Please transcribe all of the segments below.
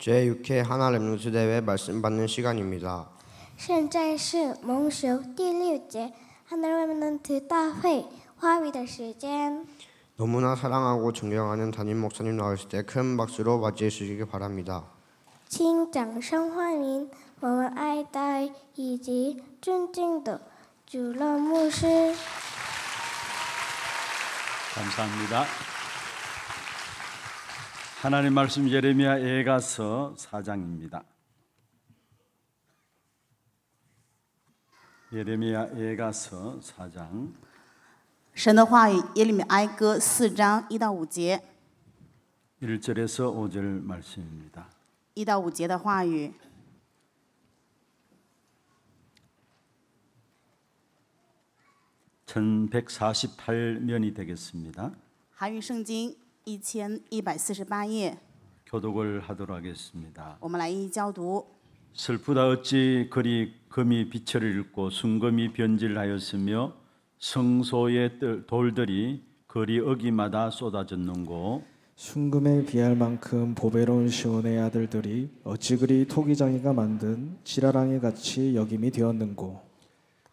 제6회 하나렘 루스대회 말씀 받는 시간입니다. 现在是蒙熟第六节 하나렘런트 大会花语的时间 너무나 사랑하고 존경하는 담임 목사님 나오실 때큰 박수로 맞이해 주시기 바랍니다. 请掌声欢迎我们爱戴以及尊敬的主任牧师。 감사합니다. 하나님 말씀 예레미야 에가서 4장입니다. 예레미야 예가서 4장 神的话语耶利米哀歌4章1 5节 1절에서 5절 말씀입니다. 1 5节的话语 1148면이 되겠습니다. 한유圣经 一1 4 8页 교독을 하도록 하겠습니다. 슬프다 어찌 그리 금이 빛을 잃고 순금이 변질하였으며 성소의 돌들이 거리 어기마다 쏟아졌는고 순금에 비할 만큼 보배로운 시온의 아들들이 어찌 그리 토기장이가 만든 지라랑이 같이 여김이 되었는고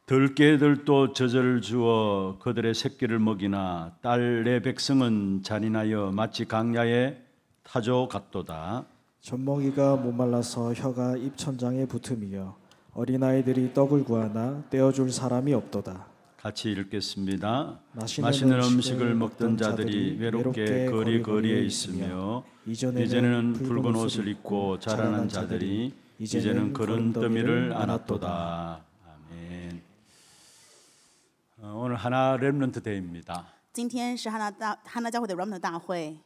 들깨들도 저절을 주어 그들의 새끼를 먹이나 딸의 백성은 잔인하여 마치 강야의 타조 같도다. 젖먹이가 못말라서 혀가 입천장에 붙음이여 어린아이들이 떡을 구하나 떼어줄 사람이 없도다. 같이 읽겠습니다. 맛있는, 맛있는 음식을 먹던 자들이 외롭게 거리 거리에 있으며 이전에는, 이전에는 붉은 옷을 입고 자라난 자들이 이제는 그런 더미를 안았도다. 오늘 하나 렘넌트 대입니다. 今天是哈纳大哈纳教会的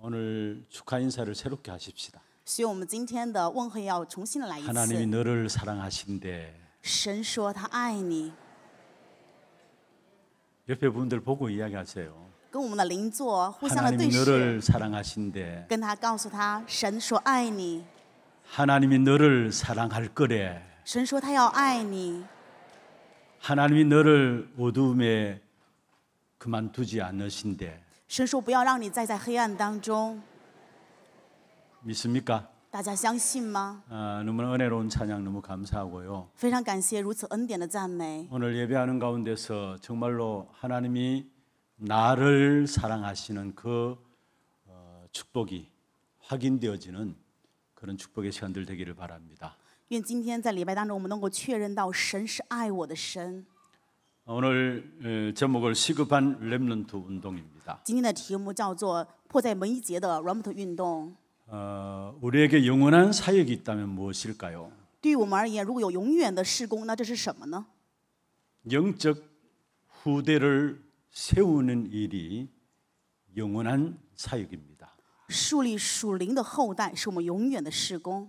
오늘 축하 인사를 새롭게 하십시다. 所以我们今天的问候要重新来一次。 하나님이 너를 사랑하신대. 神说他爱你。 옆에 분들 보고 이야기하세요. 跟我们的邻座互相的对视。 하나님이 너를 사랑하신대. 跟他告诉他，神说爱你。 하나님이 너를 사랑할 거래. 神说他要爱你。 하나님이 너를 어둠에 그만두지 않으신데神说不要让你再在黑暗当中. 믿습니까? 大家相信吗? 아, 너무 은혜로운 찬양 너무 감사하고요. 非常感谢如此恩典的赞美. 오늘 예배하는 가운데서 정말로 하나님이 나를 사랑하시는 그 어, 축복이 확인되어지는 그런 축복의 시간들 되기를 바랍니다. 愿今天在礼拜当中，我们能够确认到神是爱我的神。오늘제목을시급한렘트운동입니 다。 今天的题目叫做迫在眉睫的 a 姆 t 运动。어우리에게영원한사역이있다면무엇일까 요？ 对于我们而言，如果有永远的事工，那这是什么呢？영적후대를세우는일이영원한사역입니 다。 树立属灵的后代是我们永远的侍工。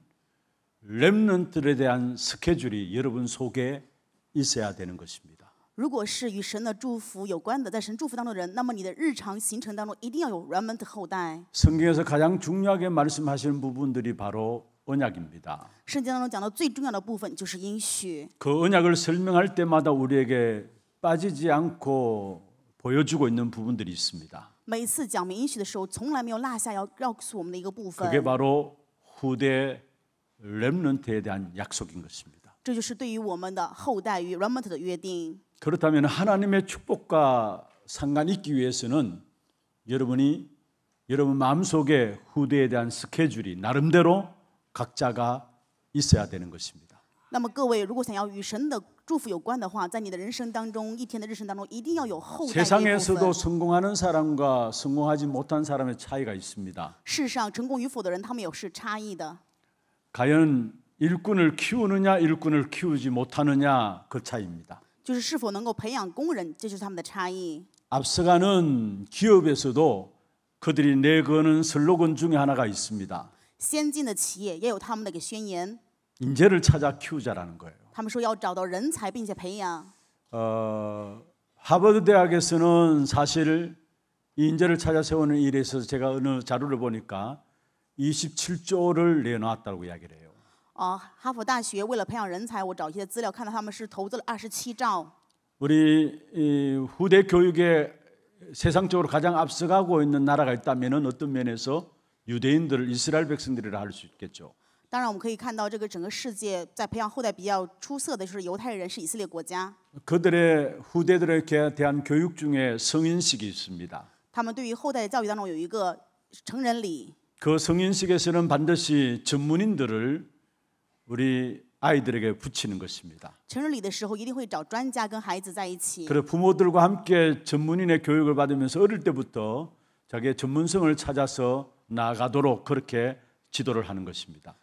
렘넌트에 대한 스케줄이 여러분 속에 있어야 되는 것입니다. 如果是与神的祝福有关的在神祝福当中人那么你的日常行程当中一定要有 r e m 后代。 성경에서 가장 중요하게 말씀하시는 부분들이 바로 언약입니다. 圣经当中讲到最重要的部分就是应许，그 언약을 설명할 때마다 우리에게 빠지지 않고 보여주고 있는 부분들이 있습니다. 每次讲明应许的时候，从来没有落下要告诉我们的一个部分 그게， 바로 후대 렘넌트에 대한 약속인 것입니다. 그렇다면 하나님의 축복과 상관 있기 위해서는 여러분이 여러분 마음속에 후대에 대한 스케줄이 나름대로 각자가 있어야 되는 것입니다. 세상에서도 성공하는 사람과 성공하지 못한 사람의 차이가 있습니다. 과연 일꾼을 키우느냐 일꾼을 키우지 못하느냐 그 차이입니다. 就是是否能够培养工人，这就是他们的差异。 앞서가는 기업에서도 그들이 내거는 슬로건 중에 하나가 있습니다. 先进的企业也有他们的宣言 인재를 찾아 키우자라는 거예요. 他们说要找到人才并且培养。 어, 하버드 대학에서는 사실 인재를 찾아 세우는 일에 있어서 제가 어느 자료를 보니까 27조를 내놨다고 이야기를 해요. 啊哈佛大学为了培养人才我找一些资料看到他们是投资了二十七 우리 이 후대 교육에 세상적으로 가장 앞서가고 있는 나라가 있다면은 어떤 면에서 유대인들을 이스라엘 백성들이라 할 수 있겠죠. 当然，我们可以看到这个整个世界在培养后代比较出色的就是犹太人，是以色列国家。 그들의 후대들에 대한 교육 중에 성인식이 있습니다. 他们对于后代的教育当中有一个成人礼。그 성인식에서는 반드시 전문인들을 우리 아이들에게 붙이는 것입니다. 그래 부모들과 함께 전문인의 교육을 받으면서 어릴 때부터 자기의 전문성을 찾아서 나가도록 그렇게 지도를 하는 것입니다.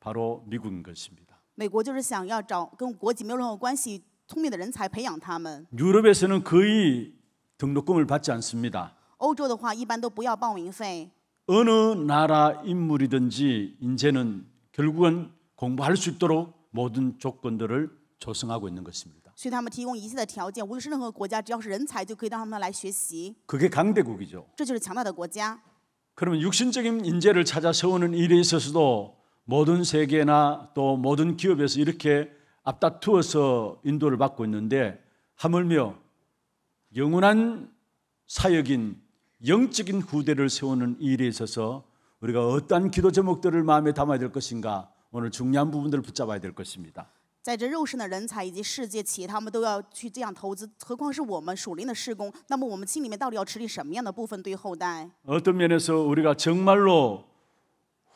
바로 미군 것입니다. 美国就是想要找跟国籍没有任何关系聪明的人才培养他们. 유럽에서는 거의 등록금을 받지 않습니다. 欧洲的话一般都不要报名费. 어느 나라 인물이든지 이제는 결국은 공부할 수 있도록 모든 조건들을 조성하고 있는 것입니다. 所以他们提供一切的条件，无论是任何国家，只要是人才，就可以让他们来学习。 그게 강대국이죠. 这就是强大的国家。 그러면 육신적인 인재를 찾아 세우는 일에 있어서도 모든 세계나 또 모든 기업에서 이렇게 앞다투어서 인도를 받고 있는데 하물며 영원한 사역인 영적인 후대를 세우는 일에 있어서 우리가 어떠한 기도 제목들을 마음에 담아야 될 것인가 오늘 중요한 부분들을 붙잡아야 될 것입니다. 在这肉身的人才以及世界企业，他们都要去这样投资，何况是我们属灵的施工。那么我们心里面到底要持定什么样的部分对后代？어떤면에서우리가정말로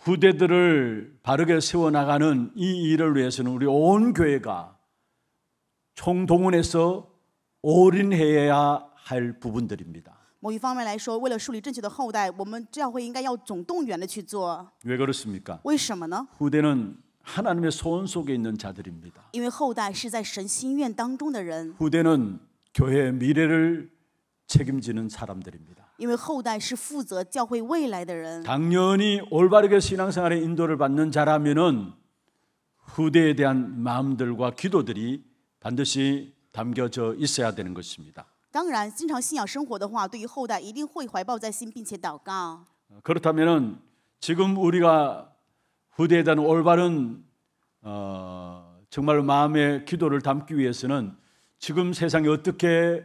후대들을 바르게 세워나가는 이 일을 위해서는 우리 온 교회가 총동원해서 올인해야 할 부분들입니다. 왜 그렇습니까? 为什么呢? 후대는 하나님의 소원 속에 있는 자들입니다. 후대는 교회의 미래를 책임지는 사람들입니다. 당연히 올바르게 신앙생활의 인도를 받는 자라면 후대에 대한 마음들과 기도들이 반드시 담겨져 있어야 되는 것입니다. 그렇다면 지금 우리가 후대에 대한 올바른 어, 정말 마음의 기도를 담기 위해서는 지금 세상이 어떻게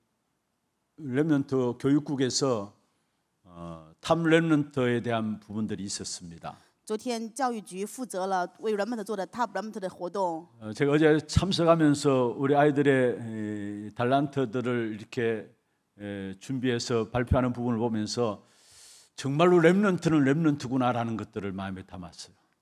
렘넌트 교육국에서 어, 탑 렘넌트에 대한 부분들이 있었습니다. 昨天教育局负责了为人们做的TAP人们的活动。 제가 어제 참석하면서 우리 아이들의 달란트들을 이렇게 준비해서 발표하는 부분을 보면서 정말로 렘넌트는 렘넌트구나라는 것들을 마음에 담았어요. 昨天参加他们这个活动的时候发现对于人们的自己的才才干他领的表现的时候发现哦人们的真相人们的不一样그리고정말우리렘넌트를하나님께서키워나가고계시는구나라는부분들을봤어然后也看到人们的真的是在神的培养当中前行우리가생각할수없는많은부분들이우리렘넌트들에게있음을봤습니다看到人们有很多我们想象之外的部分당연한것이죠这是当然的우리수준되면안되잖아요当然他们不可能按我们的水准그래서하나님께서이한시대를놓고우리렘넌트들을다양한부분들속에서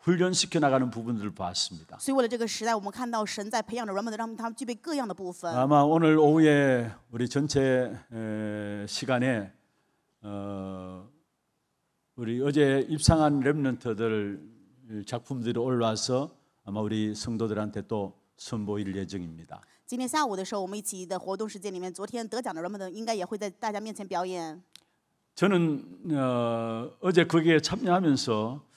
훈련시켜 나가는 부분들을 봤습니다. 为了这个时代我们看到神在培养着人们的让他们具备各样的部分 아마 오늘 오후에 우리 전체 시간에 어, 우리 어제 입상한 랩런터들 작품들이 올라와서 아마 우리 성도들한테 또 선보일 예정입니다. 今天下午的时候我们一起的活动时间里面昨天得奖的人们应该也会在大家面前表演 저는 어, 어제 거기에 참여하면서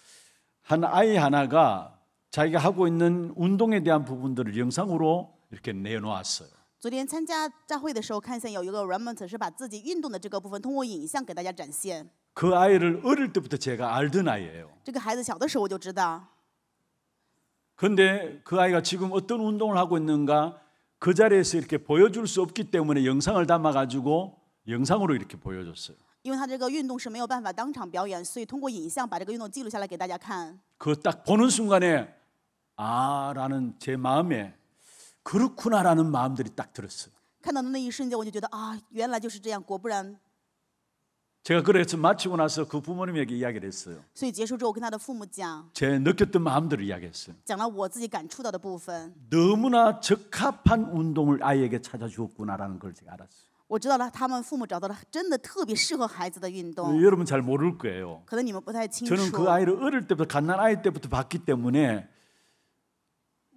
한 아이 하나가 자기가 하고 있는 운동에 대한 부분들을 영상으로 이렇게 내놓았어요. 昨天参加大会的时候，看见有一个 Ramon 是把自己运动的这个部分通过影像给大家展现。그 아이를 어릴 때부터 제가 알던 아이예요. 这个孩子小的时候我就知道， 근데 그 아이가 지금 어떤 운동을 하고 있는가 그 자리에서 이렇게 보여줄 수 없기 때문에 영상을 담아 가지고 영상으로 이렇게 보여줬어요. 因为他这个运动是没有办法当场表演，所以通过影像把这个运动记录下来给大家看。그 딱 보는 순간에 아라는 제 마음에 그렇구나라는 마음들이 딱 들었어요. 看到的那一瞬间，我就觉得啊，原来就是这样，果不然。 제가 그래서 마치고 나서 그 부모님에게 이야기를 했어요. 所以结束之后，我跟他的父母讲。제 느꼈던 마음들을 이야기했어요. 讲了我自己感触到的部分。 너무나 적합한 운동을 아이에게 찾아주었구나라는 걸 제가 알았어요. 我知道了，他们父母找到了真的特别适合孩子的运动。 여러분 잘 모를 거예요. 可能你们不太清 저는 그 아이를 어릴 때부터 갓난 아이 때부터 봤기 때문에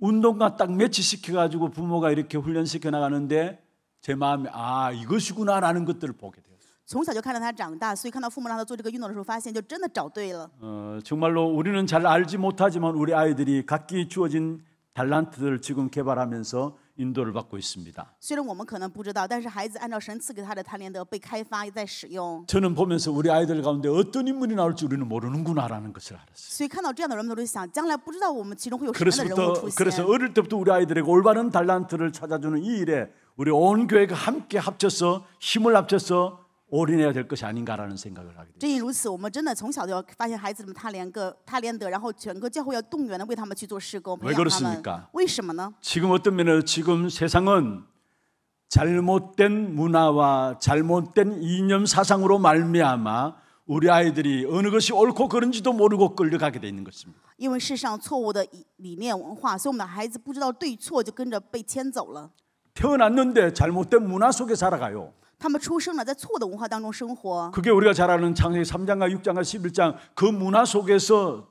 운동과 딱 매치시켜 가지고 부모가 이렇게 훈련시켜 나가는데 제 마음이 아 이것이구나라는 것들을 보게 돼요. 从小就看着他长大，所以看到父母让他做这个运动的时候，发现就真的找对了。 어, 정말로 우리는 잘 알지 못하지만 우리 아이들이 각기 주어진 달란트들을 지금 개발하면서 인도를 받고 있습니다. 虽然我们可能不知道，但是孩子按照神赐给他的贪恋德被开发在使用。 저는 보면서 우리 아이들 가운데 어떤 인물이 나올지 우리는 모르는구나라는 것을 알았어요. 所以看到这样的人们都会想，将来不知道我们其中会有什么样的人物出现。그래서 어릴 때부터 우리 아이들에게 올바른 달란트를 찾아주는 이 일에 우리 온 교회가 함께 합쳐서 힘을 합쳐서 올인해야 될 것이 아닌가라는 생각을 하게 됩니다. 正因如此我们真的从小就发现孩子们他连个他连得然后整个教会要动员的为他们去做事工왜 그렇습니까? 为什么呢? 지금 어떤 면에서 지금 세상은 잘못된 문화와 잘못된 이념 사상으로 말미암아 우리 아이들이 어느 것이 옳고 그른지도 모르고 끌려가게 돼 있는 것입니다. 因为世上错误的理念文化，所以我们的孩子不知道对错，就跟着被牵走了。 태어났는데 잘못된 문화 속에 살아가요. 그게 우리가 잘 아는 창세기 3장과 6장과 11장 그 문화 속에서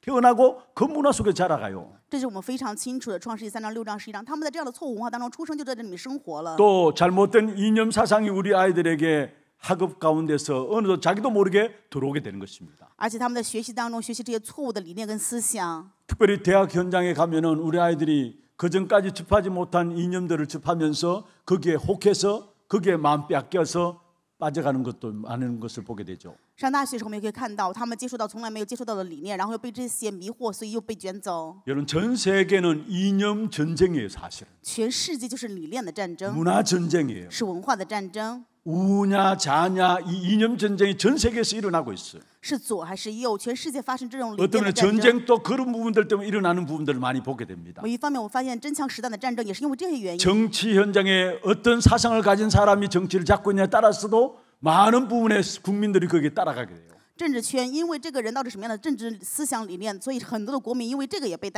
태어나고 그 문화 속에 자라가요. 这是我们非常清楚的创世记三章六章十一章他们在这样的错误文化当中出生就在这里生活了또 잘못된 이념 사상이 우리 아이들에게 학업 가운데서 어느덧 자기도 모르게 들어오게 되는 것입니다. 而且他们在学习当中学习这些错误的理念跟思想 특별히 대학 현장에 가면은 우리 아이들이 그 전까지 접하지 못한 이념들을 접하면서 거기에 혹해서 거기에 마음 뺏겨서 빠져가는 것도 많은 것을 보게 되죠. 上大学时候，我们也可以看到，他们接触到从来没有接触到的理念，然后又被这些迷惑，所以又被卷走。여러전 세계는 이념 전쟁이에요 사실은 全世界就是理念的战争， 문화 전쟁이에요 是文化的战争， 우냐 자냐 이 이념 전쟁이 전 세계에서 일어나고 있어요 是左还是右，全世界发生这种理念的 면에 战争。 전쟁 또 그런 부분들 때문에 일어나는 부분들을 많이 보게 됩니다 一方面我发现真枪实弹的战争也是因为这些原因 정치 현장에 어떤 사상을 가진 사람이 정치를 잡고 있냐에 따라서도 많은 부분에 국민들이 거기에 따라가게 돼요.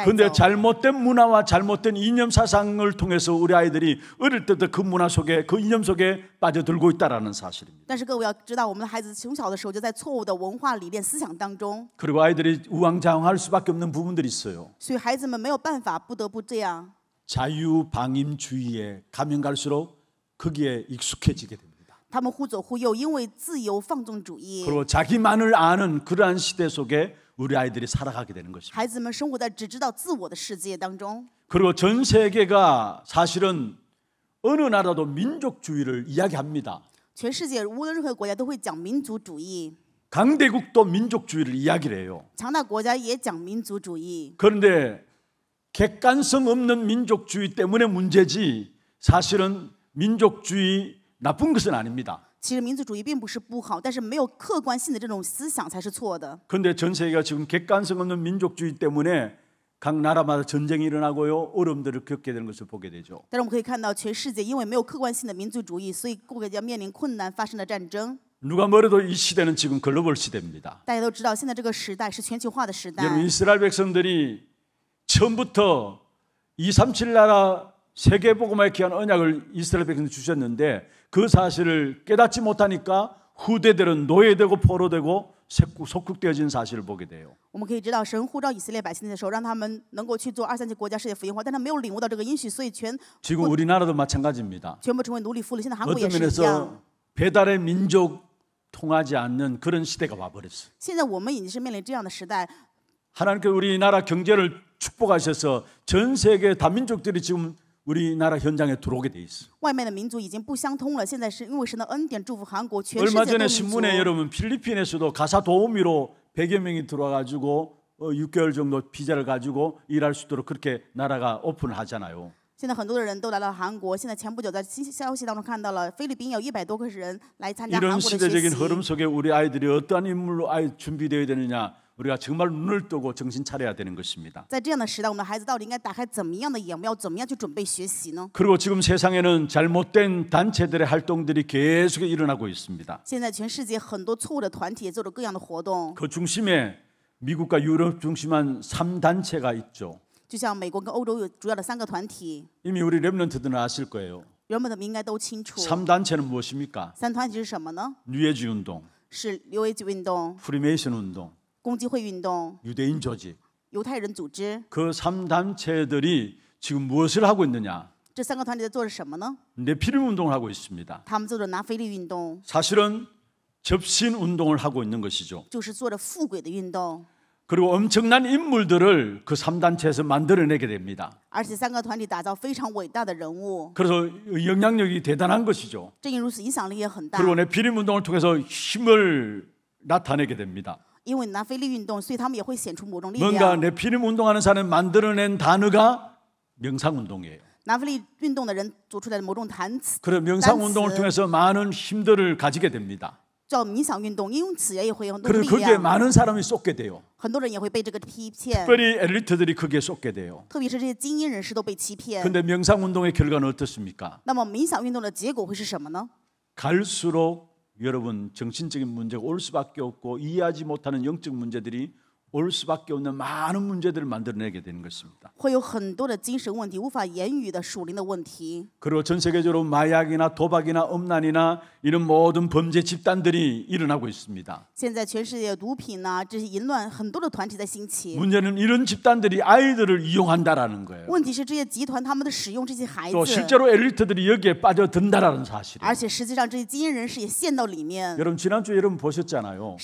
근데 잘못된 문화와 잘못된 이념 사상을 통해서 우리 아이들이 어릴 때부터 그 문화 속에 그 이념 속에 빠져들고 있다라는 사실입니다. 그리고 아이들이 우왕좌왕할 수밖에 없는 부분들이 있어요. 자유방임주의에 가면 갈수록 거기에 익숙해지게 됩니다. 他们忽左忽右，因为自由放纵主义。 그리고 자기만을 아는 그러한 시대 속에 우리 아이들이 살아가게 되는 것입니다. 그리고 전 세계가 사실은 어느 나라도 민족주의를 이야기합니다. 강대국도 민족주의를 이야기 해요. 强大国也民族主义 그런데 객관성 없는 민족주의 때문에 문제지 사실은 민족주의 나쁜 것은 아닙니다. 그런데 전 세계가 지금 객관성 없는 민족주의 때문에 각 나라마다 전쟁이 일어나고요 어려움들을 겪게 되는 것을 보게 되죠. 但是我们可以看到，全世界因为没有客观性的民族主义，所以国家面临困难，发生了战争。 누가 뭐래도 이 시대는 지금 글로벌 시대입니다. 여러분 이스라엘 백성들이 처음부터 237 나라 세계 복음화에 귀한 언약을 이스라엘 백성에 주셨는데 그 사실을 깨닫지 못하니까 후대들은 노예되고 포로되고 속국되어진 사실을 보게 돼요. 지금 우리나라도 마찬가지입니다. 어떤 면에서 배달의 민족 통하지 않는 그런 시대가 와버렸어요. 하나님께 우리나라 경제를 축복하셔서 전 세계 다민족들이 지금 우리나라 현장에 들어오게 돼 있어. 外面的民族已经不相通了现在是因为神的恩典祝福韩国全 얼마 전에 신문에 여러분 필리핀에서도 가사 도우미로 100여 명이 들어와 가지고 6개월 어, 정도 비자를 가지고 일할 수 있도록 그렇게 나라가 오픈을 하잖아요. 现在很多的人都来到韩国现在前不久在消息当中看到了菲律宾有一百多个人来参加韩国的学习이런시대적인흐름속에우리아이들이어떠한인물로아이준비되어야되느냐 우리가 정말 눈을 뜨고 정신 차려야 되는 것입니다. 그리고 지금 세상에는 잘못된 단체들의 활동들이 계속 일어나고 있습니다. 그 중심에 미국과 유럽 중심한 3단체가 있죠. 이미 우리 랩런트들은 아실 거예요. 3단체는 무엇입니까? 三团体是什뉴에지 운동, 프리메이슨 운동, 공击会运动 유대인 조직, 유대인 조직, 그 3단체들이 지금 무엇을 하고 있느냐? 네피림 운동을 하고 있습니다. 他们 사실은 접신 운동을 하고 있는 것이죠. 就是 그리고 엄청난 인물들을 그 3단체에서 만들어내게 됩니다. 非常伟大的人物 그래서 영향력이 대단한 것이죠. 正因如此，影响力也很大。 그리고 네피림 운동을 통해서 힘을 나타내게 됩니다. 因为南非力 뭔가 네피림 운동하는 사람이 만들어낸 단어가 명상 운동이에요. 그럼 명상 운동을 통해서 많은 힘들을 가지게 됩니다. 그리고 거기에 많은 사람이 쏟게 돼요. 특별히 엘리트들이 거기에 쏟게 돼요. 特别데 명상 운동의 결과는 어떻습니까? 갈수록 여러분 정신적인 문제가 올 수밖에 없고 이해하지 못하는 영적 문제들이 올 수밖에 없는 많은 문제들을 만들어내게 되는 것입니다. 그리고 전 세계적으로 마약이나 도박이나 음란이나 이런 모든 범죄 집단들이 일어나고 있습니다. 문제는 이런 집단들이 아이들을 이용한다라는 거예요. 또 실제로 엘리트들이 여기에 빠져든다라는 사실. 而且实 여러분 지난주 여러분 보셨잖아요.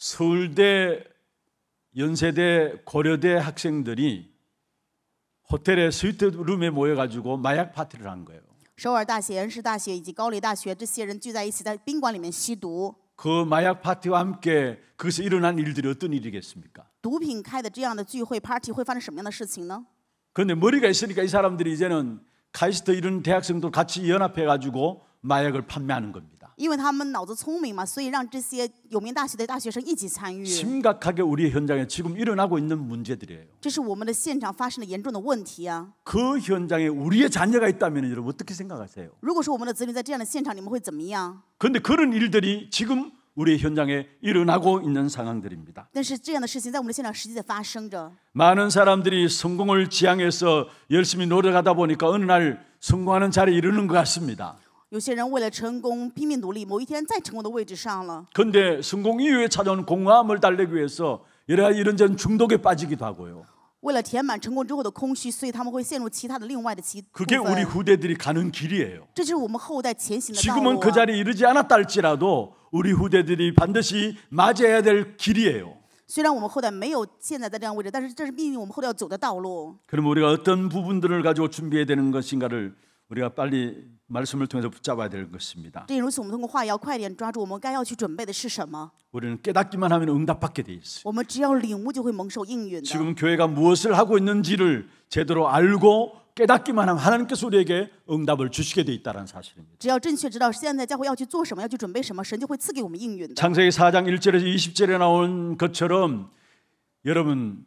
서울대, 연세대, 고려대 학생들이 호텔에 스위트룸에 모여가지고 마약 파티를 한 거예요. 首尔大学延世大学以及高丽大在宾馆里面吸毒그 마약 파티와 함께 그것에 일어난 일들이 어떤 일이겠습니까? 毒品开的这样的聚会 p a 会发生什么样的事情呢？ 그런데 머리가 있으니까 이 사람들이 이제는 카이스트 이런 대학생들 같이 연합해가지고 마약을 판매하는 겁니다. 因为他们脑子聪明嘛，所以让这些有名大学的大学生一起参与。심각하게우리의현장에지금일어나고있는문제들이에요这是我们的现场发生的严重的问题啊。그현장에우리의자녀가있다면여러분어떻게생각하세요如果说我们的子女在这样的现场，你们会怎么样？근데그런일들이지금우리의현장에일어나고있는상황들입니다但是这样的事情在我们的现场实际在发生着。많은사람들이성공을지향해서열심히노력하다보니까어느날성공하는자리에이르는것같습니다 有些人为了成功拼命努力，某一天在成功的位置上了。 근데 성공 이후에 찾아온 공허함을 달래기 위해서 이런저런 중독에 빠지기도 하고요. 그게 우리 후대들이 가는 길이에요. 지금은 그 자리에 이르지 않았다 할지라도 우리 후대들이 반드시 맞이야될 길이에요. 그럼 우리가 어떤 부분들을 가지고 준비해야 되는 것인가를 우리가 빨리 말씀을 통해서 붙잡아야 될 것입니다. 这如此我们通过话要快点抓住我们该要去准备的是什么 우리는 깨닫기만 하면 응답받게 돼있어我们只要领悟就会蒙受应允 지금 교회가 무엇을 하고 있는지를 제대로 알고 깨닫기만 하면 하나님께서 우리에게 응답을 주시게 돼 있다는 사실입니다. 只要正确知道现在教会要去做什么，要去准备什么，神就会赐给我们应允的。 창세기 4장 1절에서 20절에 나온 것처럼 여러분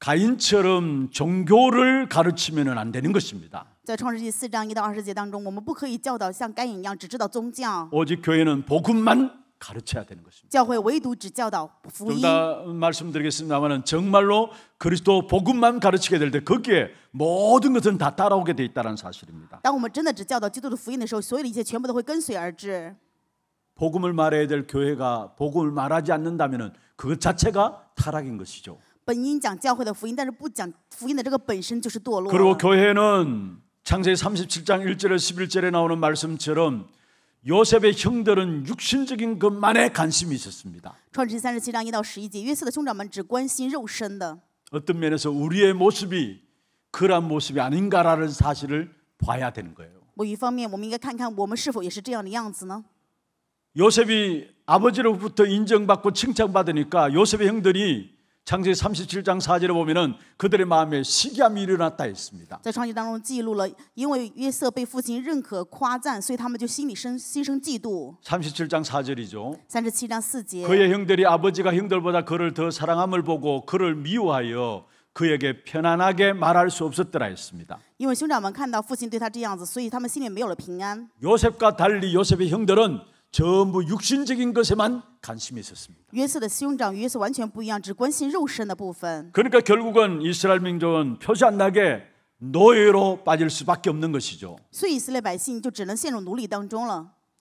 가인처럼 종교를 가르치면은 안 되는 것입니다. 在创世纪四章一到二十节当中，我们不可以教导像该隐一样只知道宗教。 오직 교회는 복음만 가르쳐야 되는 것입니다. 教会唯独只教导福音。 좀더 말씀드리겠습니다만은 정말로 그리스도 복음만 가르치게 될 때 거기에 그 모든 것은 다 따라오게 돼 있다는 사실입니다. 当我们真的只教导基督的福音的时候，所有的一切全部都会跟随而至。 복음을 말해야 될 교회가 복음을 말하지 않는다면은 그것 자체가 타락인 것이죠. 本应讲教会的福音，但是不讲福音的这个本身就是堕落。 그리고 교회는 창세기 37장 1절에 11절에 나오는 말씀처럼 요셉의 형들은 육신적인 것만에 관심이 있었습니다. 创世记三十七章到十一节约瑟的兄长们只关心肉身的 어떤 면에서 우리의 모습이 그러 모습이 아닌가라는 사실을 봐야 되는 거예요. 某一方面，我们应该看看我们是否也是这样的样子呢？ 요셉이 아버지로부터 인정받고 칭찬받으니까 요셉의 형들이 창세 37장 4절에 보면은 그들의 마음에 시기함이 일어났다 했습니다. 在创当中记录了因为约瑟被父亲认可夸赞所以他们就心里生心生嫉妒 37장 4절이죠. 37장 4절 그의 형들이 아버지가 형들보다 그를 더 사랑함을 보고 그를 미워하여 그에게 편안하게 말할 수 없었더라 했습니다. 因为兄长们看到父亲对他这样子，所以他们心里没有了平安。 요셉과 달리 요셉의 형들은 전부 육신적인 것에만 관심이 있었습니다. 그러니까 결국은 이스라엘 민족은 표시 안 나게 노예로 빠질 수밖에 없는 것이죠.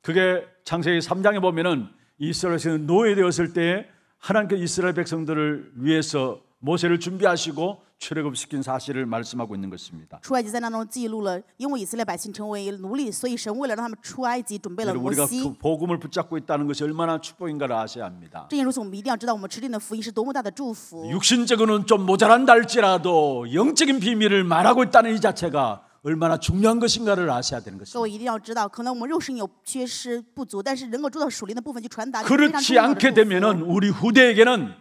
그게 창세기 3장에 보면은 이스라엘에 노예되었을 때 하나님께 이스라엘 백성들을 위해서 모세를 준비하시고 출애굽시킨 사실을 말씀하고 있는 것입니다. 出埃及在当中记录了，因为以色列百姓成为奴隶，所以神为了让他们出埃及，准备了 우리가 그 복음을 붙잡고 있다는 것이 얼마나 축복인가를 아셔야 합니다. 正因如此，我们一定要知道我们持定的福音是多么大的祝福。 육신적으로는 좀 모자란다 지라도 영적인 비밀을 말하고 있다는 이 자체가 얼마나 중요한 것인가를 아셔야 되는 것입니다. 그렇지 않게 되면은 우리 후대에게는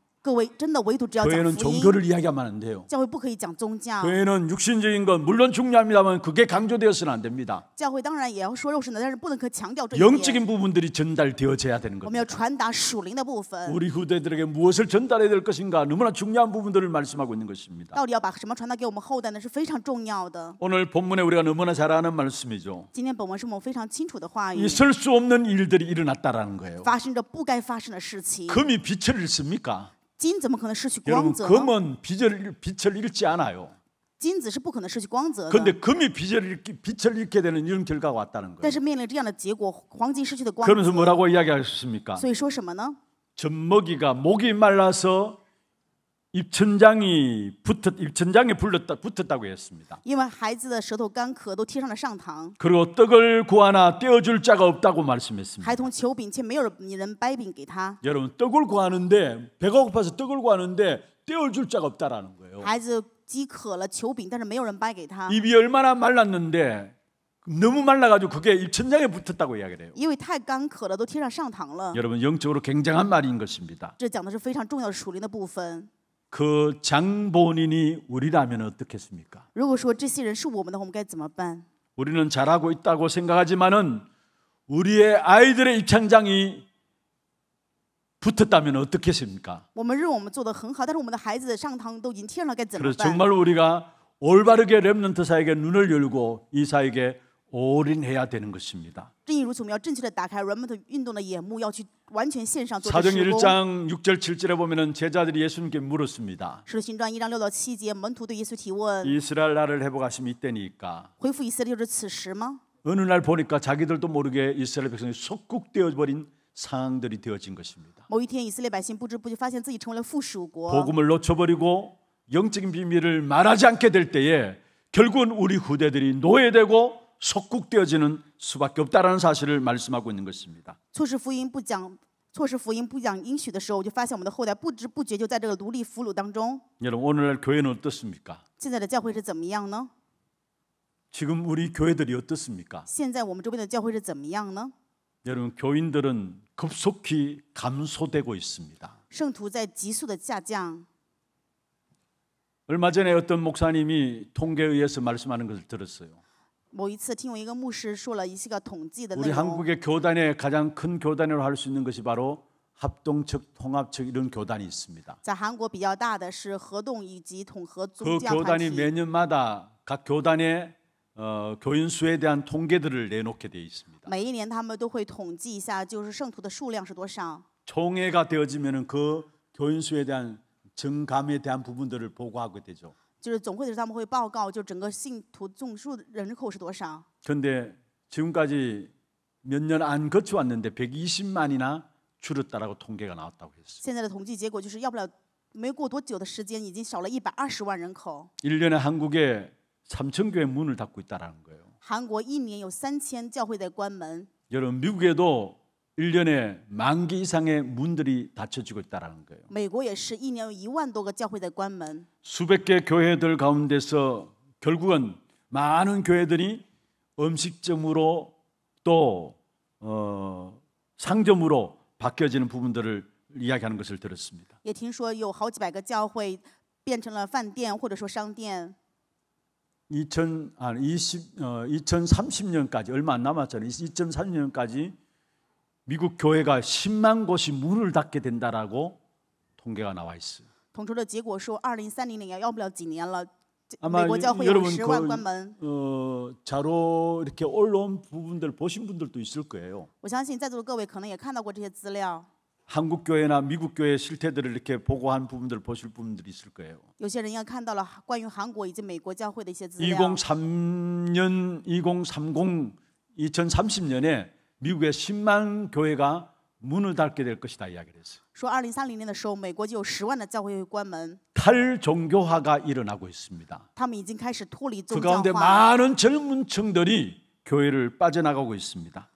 各位, 교회는 종교를 이야기하면 안 돼요. 교회는 육신적인 건 물론 중요합니다만 그게 강조되어서는 안 됩니다. 영적인 부분들이 전달되어져야 되는 겁니다. 우리 후대들에게 무엇을 전달해야 될 것인가 너무나 중요한 부분들을 말씀하고 있는 것입니다. 오늘 본문에 우리가 너무나 잘 아는 말씀이죠. 있을 수 없는 일들이 일어났다라는 거예요. 금이 빛을 잃습니까? 여러분 금은 빛을 잃지 않아요. 근데 금이 빛을 잃기, 빛을 잃게 되는 이런 결과가 왔다는 거예요. 그러면서 뭐라고 이야기하셨습니까? 所먹이가 목이 말라서 입천장이 붙었 입천장에 불렀다 붙었다고 했습니다. 因为孩子的舌头干渴都贴上了上膛. 그리고 떡을 구하나 떼어줄 자가 없다고 말씀했습니다. 孩童求饼却没有人掰饼给他. 여러분 떡을 구하는데 배가 고파서 떡을 구하는데 떼어줄 자가 없다라는 거예요. 孩子饥渴了求饼但是没有人掰给他. 입이 얼마나 말랐는데 너무 말라가지고 그게 입천장에 붙었다고 이야기 해요. 因为太干渴了都贴上上膛了. 여러분 영적으로 굉장한 말인 것입니다. 这讲的是非常重要的属灵的部分。그 장본인이 우리라면 어떻겠습니까? 如果说这些人是我们的话，我们该怎么办？ 우리는 잘하고 있다고 생각하지만은 우리의 아이들의 입창장이 붙었다면 어떻겠습니까? 我们认为我们做得很好但是我们的孩子上堂都已经贴了该怎么办 그래서 정말 우리가 올바르게 렘넌트 사에게 눈을 열고 이 사에게 올인해야 되는 것입니다. 사도 1장 6절 7절에 보면 제자들이 예수님께 물었습니다. 이스라엘 나를 회복하심이 이때니까. 어느 날 보니까 자기들도 모르게 이스라엘 백성이 속국되어 버린 상황들이 되어진 것입니다. 복음을 놓쳐버리고 영적인 비밀을 말하지 않게 될 때에 결국은 우리 후대들이 노예되고 속국되어지는 수밖에 없다라는 사실을 말씀하고 있는 것입니다. 错是福音不讲错是福音不讲应许的时候，就发现我们的后代不知不觉就在这个奴隶俘虏当中。 여러분 오늘날 교회는 어떻습니까? 现在的教会是怎么样呢？ 지금 우리 교회들이 어떻습니까? 现在我们周边的教会是怎么样呢？ 여러분 교인들은 급속히 감소되고 있습니다. 圣徒在急速的下降。 얼마 전에 어떤 목사님이 통계에 의해서 말씀하는 것을 들었어요. 우리 한국의 교단의 가장 큰 교단으로 할 수 있는 것이 바로 합동측, 통합측 이런 교단이 있습니다. 그 교단이 매년마다 각 교단의 어, 교인 수에 대한 통계들을 내놓게 되어 있습니다. 每一年他们都会统计一下，就是圣徒的数量是多少。 총회가 되어지면그 교인 수에 대한 증감에 대한 부분들을 보고하게 되죠. 就是总会的时候他们会报告，就整个信徒总数人口是多少。 근데 지금까지 몇 년 안 거쳐왔는데 120만이나 줄었다라고 통계가 나왔다고 했어요. 现在的统计结果就是要不了没过多久的时间，已经少了一百二十万人口。 1년에 한국에 3천 교회 문을 닫고 있다라는 거예요. 韩国一年有三千教会在关门。 여러분 미국에도 1년에 만개 이상의 문들이 닫혀지고 있다라는 거예요. 수백 개 교회들 가운데서 결국은 많은 교회들이 음식점으로 또 어, 상점으로 바뀌어지는 부분들을 이야기하는 것을 들었습니다. 也听说有好几百个教会变成了饭店或者说商店. 2000, 아, 20, 어, 2030년까지 얼마 안 남았잖아요. 2030년까지 미국 교회가 10만 곳이 문을 닫게 된다라고 통계가 나와 있어요. 统筹的结果说二零三零年 아마 여러분 그, 어, 자로 이렇게 올라온 부분들 보신 분들도 있을 거예요. 我相信在座的各位可能也看到过这些资料。 한국 교회나 미국 교회 실태들을 이렇게 보고한 부분들 보실 분들이 있을 거예요. 有些人看到了关于韩国以及美国教会的一些资料2 0 3 0 3 2030년에 미국의 10만 교회가 문을 닫게 될 것이다 이야기 했어요. 탈 종교화가 일어나고 있습니다. 그 가운데 많은 젊은 층들이 교회를 빠져나가고 있습니다.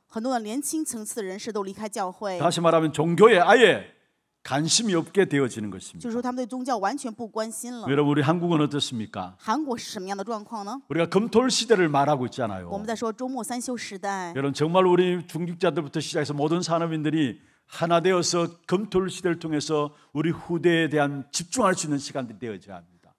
다시 말하면 종교에 아예 관심이 없게 되어지는 것입니다. 여러분 우리 한국은 어떻습니까? 우리가 금토일 시대를 말하고 있잖아요. 여러분 정말 우리 중직자들부터 시작해서 모든 산업인들이 하나 되어서 금토일 시대를 통해서 우리 후대에 대한 집중할 수 있는 시간들이 되어야 합니다.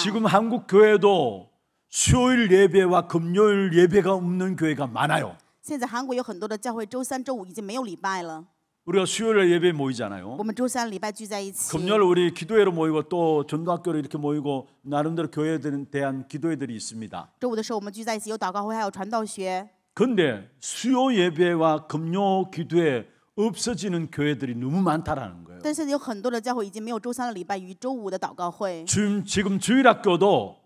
지금한국교회도 수요일 예배와 금요일 예배가 없는 교회가 많아요. 现在韩国有很多的教会周三、周五已经没有礼拜了。 우리가 수요일 예배 모이잖아요. 我们周三礼拜聚在一起. 금요일 우리 기도회로 모이고 또 전도학교로 이렇게 모이고 나름대로 교회에 대한 기도회들이 있습니다. 周五的时候我们聚在一起有祷告会还有传道学. 근데 수요 예배와 금요 기도회 없어지는 교회들이 너무 많다라는 거예요. 但是有很多的教会已经没有周三的礼拜与周五的祷告会. 지금 지금 주일 학교도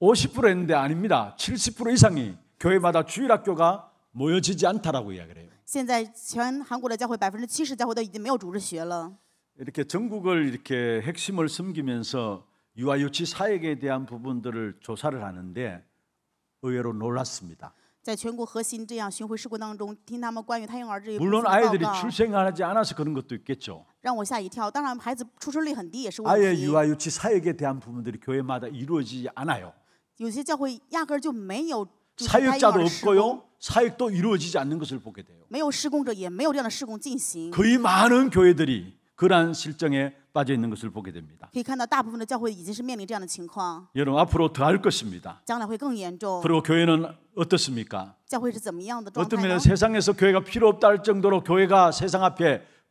50% 했는데 아닙니다. 70% 이상이 교회마다 주일 학교가 모여지지 않다라고 이야기 해요. 现在全韩国的教会百分之七十教会都已经没有组织学了。 이렇게 전국을 이렇게 핵심을 섬기면서 유아 유치 사역에 대한 부분들을 조사를 하는데 의외로 놀랐습니다. 물론 아이들이 출생하지 않아서 그런 것도 있겠죠. 让我吓一跳。当然，孩子出生率很低也是问题。 아예 유아 유치 사역에 대한 부분들이 교회마다 이루어지지 않아요. 有些教会压根就没有 사역자도 없고요. 사역도 이루어지지 않는 것을 보게 돼요. 거의 많은 교회들이 그러한 실정에 빠져 있는 것을 보게 됩니다. 여러분 앞으로 더 할 것입니다. 그리고 교회는 어떻습니까? 어떤 면에 세상에서 교회가 필요 없다 할 정도로 교회가 세상 앞에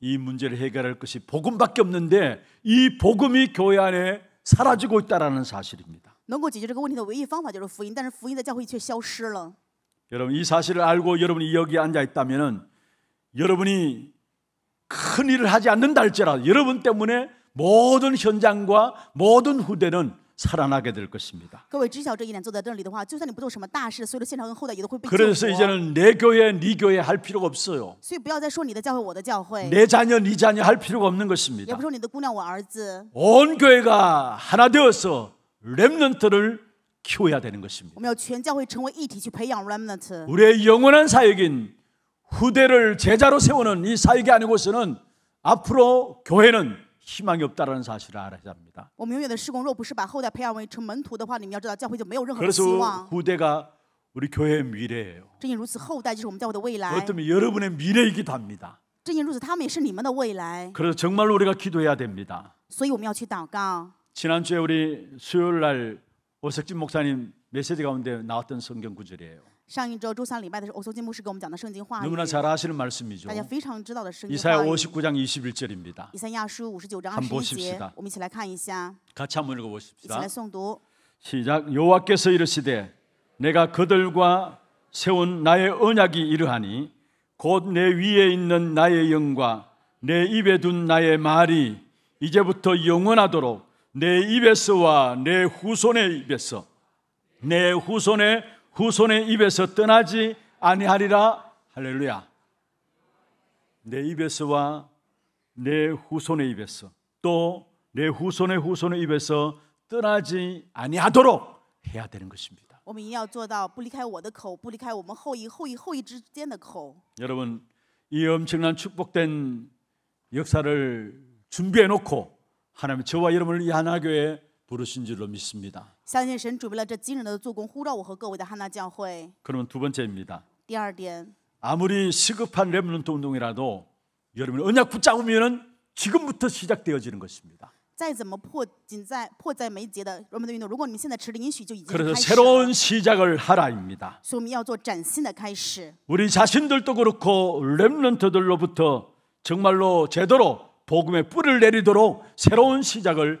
이 문제를 해결할 것이 복음밖에 없는데 이 복음이 교회 안에 사라지고 있다라는 사실입니다. 여러분 이 사실을 알고 여러분이 여기 앉아 있다면은 여러분이 큰 일을 하지 않는다 지라 여러분 때문에 모든 현장과 모든 후대는 살아나게 될 것입니다. 그래서 이제는 내 교회, 네 교회 할 필요가 없어요. 내 자녀, 네 자녀 할 필요가 없는 것입니다. 온 교회가 하나 되어서 렘넌트를 키워야 되는 것입니다. 우리의 영원한 사역인 후대를 제자로 세우는 이 사역이 아니고서는 앞으로 교회는 희망이 없다라는 사실을 알아야 합니다. 我们永远的施工若不是把后代培养为成门徒的话你们要知道教会就没有任何 그래서 후대가 우리 교회의 미래예요. 正因如此后代就是我们教会的未来 그렇다면 여러분의 미래이기도 합니다. 正因如此他们也是你们的未来 그래서 정말 우리가 기도해야 됩니다. 所以我们要去祷告 지난주에 우리 수요일 날 오석진 목사님 메시지 가운데 나왔던 성경 구절이에요. 上一周周三礼拜的时候，欧索金牧师给我们讲的圣经话语，이죠大家非常知道的圣经 이사야 话语。 59장 21절입니다. 以赛书五十九章二十一节我们一起来看一下 같이 한번 읽어보십시다. 来诵读。 시작 여호와께서 이르시되 내가 그들과 세운 나의 언약이 이러하니 곧 내 위에 있는 나의 영과 내 입에 둔 나의 말이 이제부터 영원하도록 내 입에서와 내 후손의 입에서 내 후손의 후손의 그 입에서 떠나지 아니하리라 할렐루야. 내 입에서와 내 후손의 입에서 또 내 후손의 후손의 입에서 떠나지 아니하도록 해야 되는 것입니다. 여러분 이 엄청난 축복된 역사를 준비해 놓고 하나님 저와 여러분을 이 하나교회 부르신 줄로 믿습니다. 그러면 두 번째입니다. 아무리 시급한 레몬트 운동이라도 여러분 언약 붙잡으면 지금부터 시작되어지는 것입니다. 그래서 새로운 시작을 하라입니다. 우리 자신들도 그렇고 렘런트들로부터 정말로 제대로 복음의 뿌리를 내리도록 새로운 시작을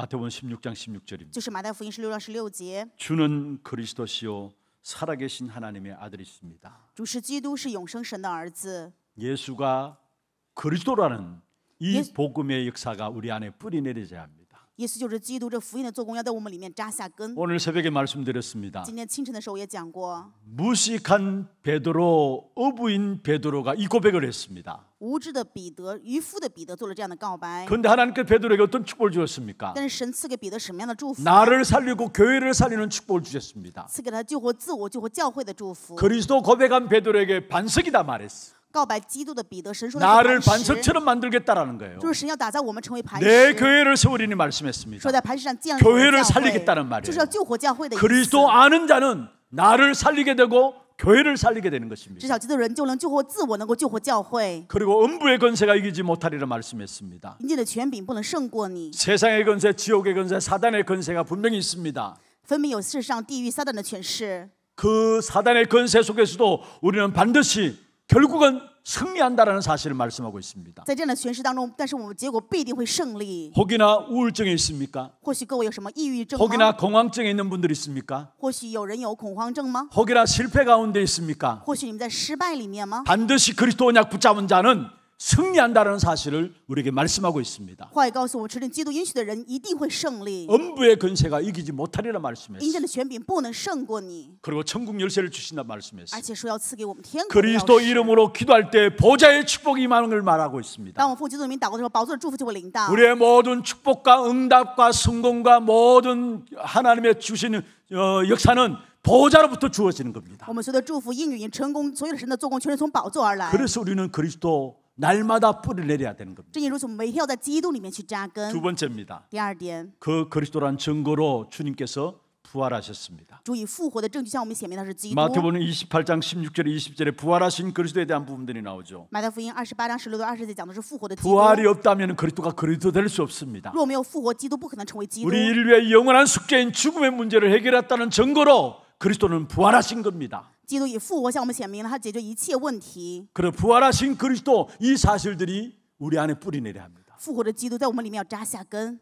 마태복음 16장 16절입니다. 주는 그리스도시요 살아계신 하나님의 아들이십니다. 예수가 그리스도라는 이 복음의 역사가 우리 안에 뿌리 내려져 합니다. 예수就是基督，这福音的做工要在我们里面扎下根。 오늘 새벽에 말씀드렸습니다. 今天清晨的时候也讲过， 무식한 베드로, 어부인 베드로가 이 고백을 했습니다. 无知的彼得、渔夫的彼得做了这样的告白。그데 하나님께 베드로에게 어떤 축복을 주었습니까? 但是神赐给彼得什么样的祝福？ 나를 살리고 교회를 살리는 축복을 주셨습니다. 赐给他救活自我、救活教会的祝福。 그리스도 고백한 베드로에게 반석이다 말했어. 나를 반석처럼 만들겠다라는 거예요. 내 교회를 세우리니 말씀했습니다. 교회를 살리겠다는 말이에요. 그리스도 아는 자는 나를 살리게 되고 교회를 살리게 되는 것입니다. 그리고 음부의 권세가 이기지 못하리라 말씀했습니다. 세상의 권세, 지옥의 권세, 사단의 권세가 분명히 있습니다. 그 사단의 권세 속에서도 우리는 반드시 결국은 승리한다라는 사실을 말씀하고 있습니다. 혹이나 우울증이 있습니까? 혹이나 공황증에 있는 분들 있습니까? 혹이나 실패 가운데 있습니까? 반드시 그리스도 언약 붙잡은 자는 승리한다는 사실을 우리에게 말씀하고 있습니다. 음부의 근세가 이기지 못하리라 말씀했어요. 그리고 천국 열쇠를 주신다 말씀했어요. 그리스도 이름으로 기도할 때 보좌의 축복이 임하걸 말하고 있습니다. 우리의 모든 축복과 응답과 성공과 모든 하나님의 주시는 어, 역사는 보좌로부터 주어지는 겁니다. 그래서 우리는 그리스도 날마다 뿌리를 내려야 되는 겁니다. 두 번째입니다. 그 그리스도란 증거로 주님께서 부활하셨습니다. 마태복음 28장 16절에 20절에 부활하신 그리스도에 대한 부분들이 나오죠. 부활이 없다면 그리스도가 그리스도 될 수 없습니다. 우리 인류의 영원한 숙제인 죽음의 문제를 해결했다는 증거로 그리스도는 부활하신 겁니다. 그리고 부활하신 그리스도 이 사실들이 우리 안에 뿌리내려 합니다. 复活的基督在我们里面要扎下根。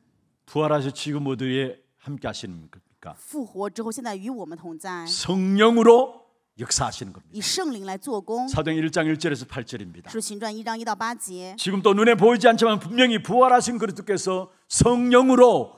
부활하셔 지금 어디에 함께 하시는 겁니까? 复活之后，现在与我们同在。 성령으로 역사하시는 겁니다. 以圣灵来做工。 사도행 1장 1절에서 8절입니다. 是行传一章一到八节。 지금 또 눈에 보이지 않지만 분명히 부활하신 그리스도께서 성령으로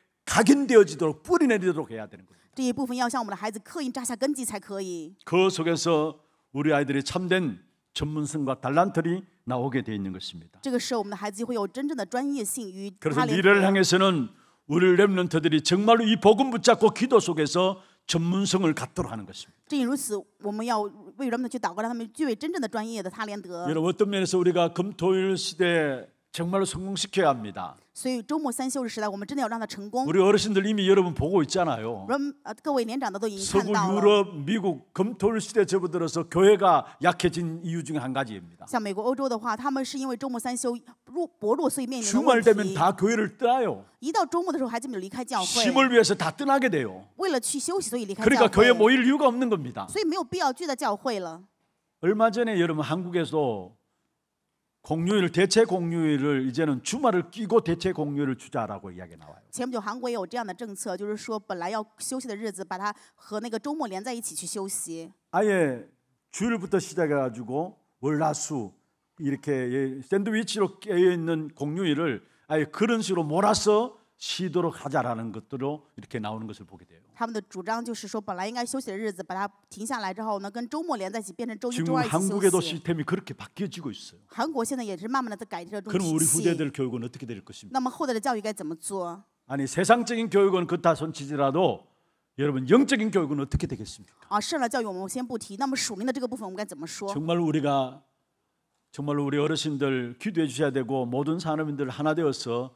각인되어지도록 뿌리 내리도록 해야 되는 거예요. 这一部分要向我们的孩子刻印扎下根基才可以.그 속에서 우리 아이들이 참된 전문성과 달란트리 나오게 돼 있는 것입니다. 그래서 미래를 향해서는 우리 렘넌트들이 정말로 이 복음 붙잡고 기도 속에서 전문성을 갖도록 하는 것입니다. 여러분 어떤 면에서 우리가 금토일 시대에 정말로 성공시켜야 합니다. 所以周末三休日时代，我们真的要让它成功。 우리 어르신들 이미 여러분 보고 있잖아요. 我们各位年长的都已经看 아, 서구 유럽 미국 검토일 시대 접어들어서 교회가 약해진 이유 중에 한 가지입니다. 像美国欧洲的话他们是因为周末三休弱薄弱所以面临 주말 되면 다 교회를 떠나요. 一到周末的时候，孩子们就离开教会， 쉼을 위해서 다 떠나게 돼요. 为了去休息，所以离开教 그러니까 교회 모일 이유가 없는 겁니다.所以没有必要聚在教会了。얼마 전에 여러분 한국에서 공휴일 대체 공휴일을 이제는 주말을 끼고 대체 공휴일을 주자라고 이야기 나와요. 前不久韩国有这样的政策就是说本来要休息的日子把它和那个周末连在一起去休息 아예 주일부터 시작해 가지고 월화수 이렇게 예, 샌드위치로 깨어 있는 공휴일을 아예 그런 식으로 몰아서 쉬도록 하자라는 것들로 이렇게 나오는 것을 보게 돼요. 지금 한국에도 시스템이 그렇게 바뀌어지고 있어요. 韩国现在也是慢慢的改这种 그럼 우리 후대들 교육은 어떻게 될 것입니까? 아니 세상적인 교육은 그다 손치더라도 여러분 영적인 교육은 어떻게 되겠습니까? 정말 우리가 정말 우리 어르신들 기도해 주셔야 되고 모든 산업인들 하나 되어서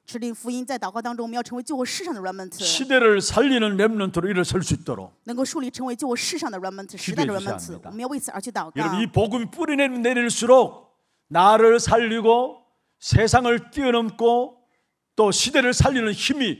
指定福音在祷告当中我们要成为救世上的 remnant， 시대를 살리는 렘넌트로 일어설 수 있도록 能够树立成为救世上的 remnant，时代的 remnant，我们要为此而去祷告。 여러분 이복음 뿌리 내릴수록 나를 살리고 세상을 뛰어넘고 또 시대를 살리는 힘이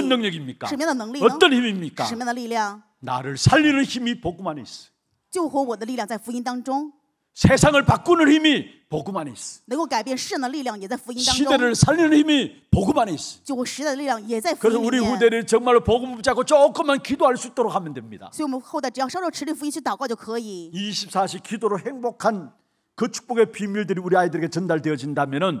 어떤 능력입니까? 어떤 힘입니까? 나를 살리는 힘이 복음 안에 있어. 세상을 바꾸는 힘이 복음 안에 있어. 시대를 살리는 힘이 복음 안에 있어. 그래서 우리 후대를 정말로 복음 붙잡고 조금만 기도할 수 있도록 하면 됩니다. 24시 기도로 행복한 그 축복의 비밀들이 우리 아이들에게 전달되어진다면은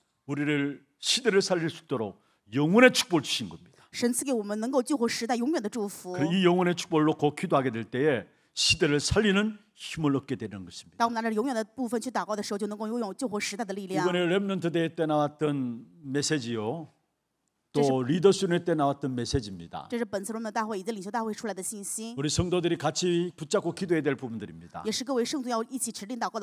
우리를 시대를 살릴 수 있도록 영혼의 축복을 주신 겁니다. 神赐给我们能够救活时代永远的祝福.이 영혼의 축복을 놓고 기도하게 될 때에 시대를 살리는 힘을 얻게 되는 것입니다. 当我们拿着永远的部分去祷告的时候，就能够拥有救活时代的力量. 이번에 렘넌트 대회 때 나왔던 메시지요. 또 리더 수회때 나왔던 메시지입니다. 우리 성도들이 같이 붙잡고 기도해야 될 부분들입니다.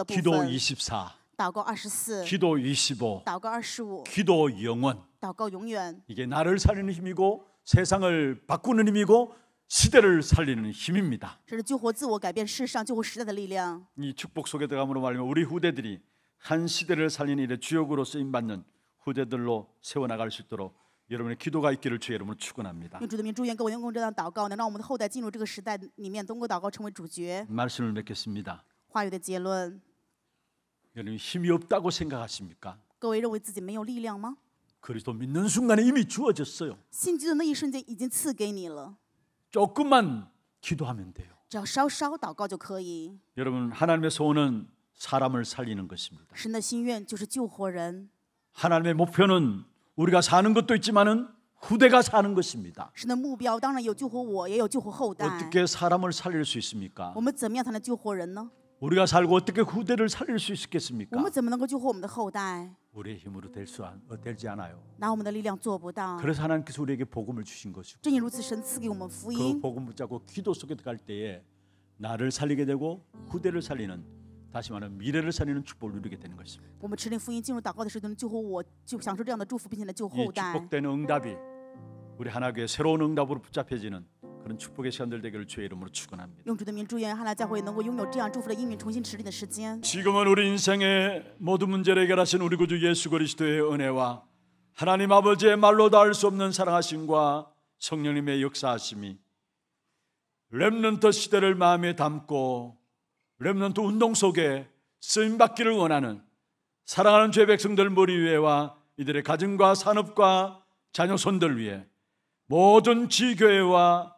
기도 24. 祷告 24. 기도 25.祷告 25. 기도 영원.祷告 永远. 이게 나를 살리는 힘이고 세상을 바꾸는 힘이고 시대를 살리는 힘입니다. 这是救活自我改变世上救活时代的力量.이 축복 속에 들어감으로 말미암아 우리 후대들이 한 시대를 살리는 일의 주역으로 쓰임 받는 후대들로 세워 나갈 수 있도록 여러분의 기도가 있기를 주의 이름으로 축원합니다. 말씀을 맺겠습니다. 话语的结论 여러분 힘이 없다고 생각하십니까? 各位认为自己没有力量吗? 그리스도 믿는 순간에 이미 주어졌어요. 信基督那一瞬间已经赐给你了. 조금만 기도하면 돼요. 只要稍稍祷告就可以. 여러분 하나님의 소원은 사람을 살리는 것입니다. 神的心愿就是救活人. 하나님의 목표는 우리가 사는 것도 있지만은 후대가 사는 것입니다. 어떻게 사람을 살릴 수 있습니까? 우리가 살고 어떻게 후대를 살릴 수 있겠습니까? 우리의 힘으로 될수 될지 않아요. 그래서 하나님께서 그 우리에게 복음을 주신 것이고. 그 복음 붙잡고 기도 속에 들어갈 때에 나를 살리게 되고 후대를 살리는 다시 말하면 미래를 살리는 축복을 누리게 되는 것입니다. 이 축복된 응답이 우리 하나님의 새로운 응답으로 붙잡혀지는 그런 축복의 시간들 되기를 주의 이름으로 축원합니다. 지금은 우리 인생의 모든 문제를 해결하신 우리 구주 예수 그리스도의 은혜와 하나님 아버지의 말로 닿을 수 없는 사랑하심과 성령님의 역사하심이 렘넌트 시대를 마음에 담고 렘넌트 운동 속에 쓰임 받기를 원하는 사랑하는 죄 백성들 머리 위에와 이들의 가정과 산업과 자녀손들 위에 모든 지교회와